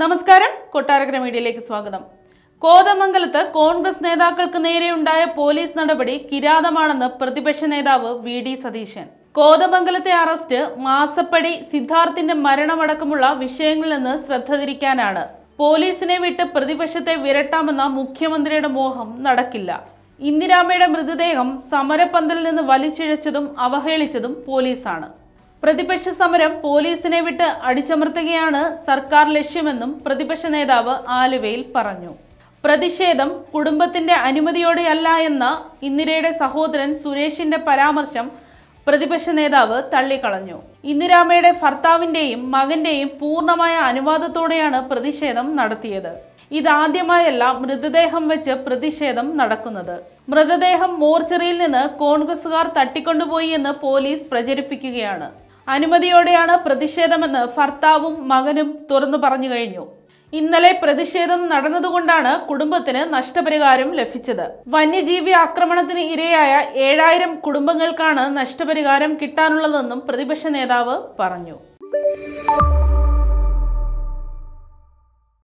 നമസ്കാരം കൊട്ടാരക്കര മീഡിയയിലേക്ക് സ്വാഗതം കോതമംഗലത്ത് കോൺഗ്രസ് നേതാക്കൾക്ക് നേരെയുണ്ടായ പോലീസ് നടപടി കിരാതമാണെന്ന് പ്രതിപക്ഷ നേതാവ് വി ഡി സതീശൻ കോതമംഗലത്തെ അറസ്റ്റ് മാസപ്പടി സിദ്ധാർത്ഥിന്റെ മരണമടക്കമുള്ള വിഷയങ്ങളിൽ നിന്ന് ശ്രദ്ധ തിരിക്കാനാണ് പോലീസിനെ വിട്ട് പ്രതിപക്ഷത്തെ വിരട്ടാമെന്ന മുഖ്യമന്ത്രിയുടെ മോഹം നടക്കില്ല ഇന്ദിരാമ്മയുടെ മൃതദേഹം സമരപ്പന്തലിൽ നിന്ന് വലിച്ചിഴച്ചതും അവഹേളിച്ചതും പോലീസാണ് പ്രതിപക്ഷ സമരം പോലീസിനെ വിട്ട് അടിച്ചമർത്തുകയാണ് സർക്കാർ ലക്ഷ്യമെന്നും പ്രതിപക്ഷ നേതാവ് ആലുവയിൽ പറഞ്ഞു പ്രതിഷേധം കുടുംബത്തിന്റെ അനുമതിയോടെയല്ല എന്ന ഇന്ദിരയുടെ സഹോദരൻ സുരേഷിന്റെ പരാമർശം പ്രതിപക്ഷ നേതാവ് തള്ളിക്കളഞ്ഞു ഇന്ദിരാമയുടെ ഭർത്താവിന്റെയും മകന്റെയും പൂർണ്ണമായ അനുവാദത്തോടെയാണ് പ്രതിഷേധം നടത്തിയത് ഇതാദ്യമായല്ല മൃതദേഹം വെച്ച് പ്രതിഷേധം നടക്കുന്നത് മൃതദേഹം മോർച്ചറിയിൽ നിന്ന് കോൺഗ്രസുകാർ തട്ടിക്കൊണ്ടുപോയി എന്ന് പോലീസ് പ്രചരിപ്പിക്കുകയാണ് അനുമതിയോടെയാണ് പ്രതിഷേധമെന്ന് ഭർത്താവും മകനും തുറന്നു പറഞ്ഞു കഴിഞ്ഞു ഇന്നലെ പ്രതിഷേധം നടന്നതുകൊണ്ടാണ് കുടുംബത്തിന് നഷ്ടപരിഹാരം ലഭിച്ചത് വന്യജീവി ആക്രമണത്തിന് ഇരയായ ഏഴായിരം കുടുംബങ്ങൾക്കാണ് നഷ്ടപരിഹാരം കിട്ടാനുള്ളതെന്നും പ്രതിപക്ഷ നേതാവ് പറഞ്ഞു